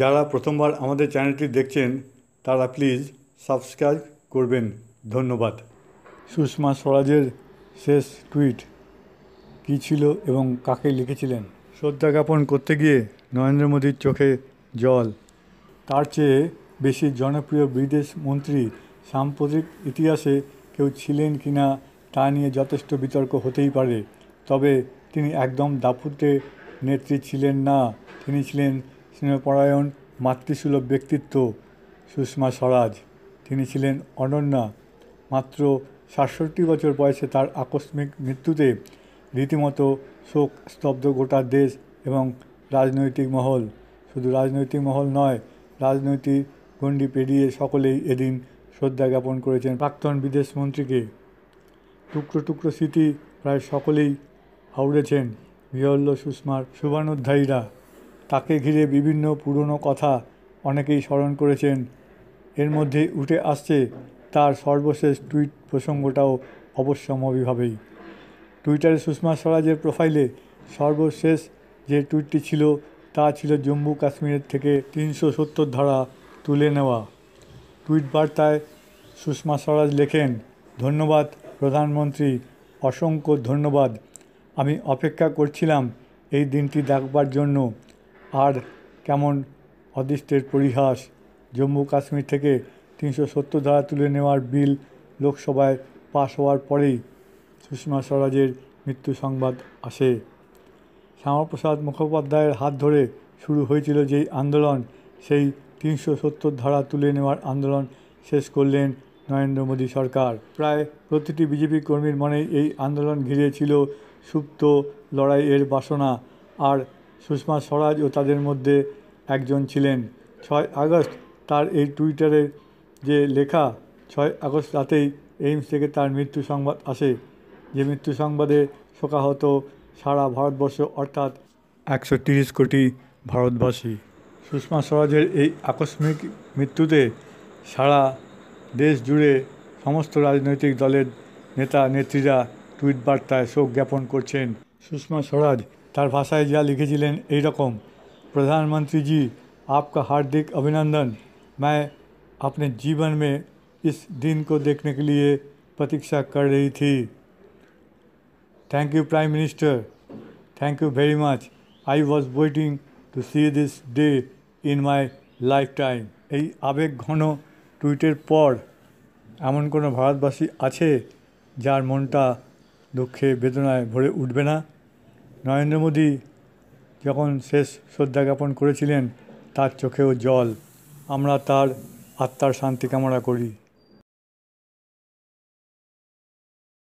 যারা প্রথমবার আমাদের চ্যানেলটি দেখছেন তারা প্লিজ সাবস্ক্রাইব করবেন ধন্যবাদ সুষমা স্বরাজের শেষ টুইট কী ছিল এবং কাকে লিখেছিলেন শ্রদ্ধা জ্ঞাপন করতে গিয়ে নরেন্দ্র মোদীর চোখে জল তার চেয়ে বেশি জনপ্রিয় বিদেশ মন্ত্রী সাম্প্রতিক ইতিহাসে কেউ ছিলেন কি না তা নিয়ে যথেষ্ট বিতর্ক হতেই পারে তবে তিনি একদম দাপুতে নেত্রী ছিলেন না তিনি ছিলেন স্নেহপরায়ণ মাতৃসুলভ ব্যক্তিত্ব সুষমা স্বরাজ তিনি ছিলেন অনন্যা মাত্র সাতষট্টি বছর বয়সে তার আকস্মিক মৃত্যুতে রীতিমতো শোক স্তব্ধ গোটা দেশ এবং রাজনৈতিক মহল শুধু রাজনৈতিক মহল নয় রাজনৈতিক গণ্ডি পেরিয়ে সকলেই এদিন শ্রদ্ধা জ্ঞাপন করেছেন প্রাক্তন বিদেশমন্ত্রীকে টুকরো টুকরো স্মৃতি প্রায় সকলেই হাওড়েছেন বিহল্ল সুষমার শুভানুধ্যায়ীরা তাকে ঘিরে বিভিন্ন পুরনো কথা অনেকেই স্মরণ করেছেন এর মধ্যে উঠে আসছে তার সর্বশেষ টুইট প্রসঙ্গটাও অবশ্যম্ভাবীভাবেই টুইটারে সুষমা স্বরাজের প্রোফাইলে সর্বশেষ যে টুইটটি ছিল তা ছিল জম্মু কাশ্মীরের থেকে তিনশো সত্তর ধারা তুলে নেওয়া টুইট বার্তায় সুষমা স্বরাজ লেখেন ধন্যবাদ প্রধানমন্ত্রী অসংখ্য ধন্যবাদ আমি অপেক্ষা করছিলাম এই দিনটি ডাকবার জন্য আর কেমন অদৃষ্টের পরিহাস জম্মু কাশ্মীর থেকে তিনশো সত্তর ধারা তুলে নেওয়ার বিল লোকসভায় পাশ হওয়ার পরেই সুষমা স্বরাজের মৃত্যু সংবাদ আসে শ্যামাপ্রসাদ মুখোপাধ্যায়ের হাত ধরে শুরু হয়েছিল যেই আন্দোলন সেই তিনশো সত্তর ধারা তুলে নেওয়ার আন্দোলন শেষ করলেন নরেন্দ্র মোদী সরকার প্রায় প্রতিটি বিজেপি কর্মীর মনে এই আন্দোলন ঘিরে ছিল সুপ্ত লড়াইয়ের বাসনা আর সুষমা স্বরাজ ও তাদের মধ্যে একজন ছিলেন ছয় আগস্ট তার এই টুইটারে যে লেখা ছয় আগস্ট রাতেই এইমস থেকে তার মৃত্যু সংবাদ আসে যে মৃত্যু সংবাদে শোকাহত সারা ভারতবর্ষ অর্থাৎ একশো তিরিশ কোটি ভারতবাসী সুষমা স্বরাজের এই আকস্মিক মৃত্যুতে সারা দেশ জুড়ে সমস্ত রাজনৈতিক দলের নেতা নেত্রীরা টুইট বার্তায় শোক জ্ঞাপন করছেন সুষমা স্বরাজ तर भाषा जा लिखे यही रकम प्रधानमंत्री जी आपका हार्दिक अभिनंदन मैं अपने जीवन में इस दिन को देखने के लिए प्रतीक्षा कर रही थी thank you prime minister thank you very much I was waiting to see this day in my lifetime यही आवेग घन टुईटर पर एम को भारतवासी आर मनटा दुखे वेदन भरे उठबेना নরেন্দ্র মোদী যখন শেষ শ্রদ্ধা জ্ঞাপন করেছিলেন তার চোখেও জল আমরা তার আত্মার শান্তি কামনা করি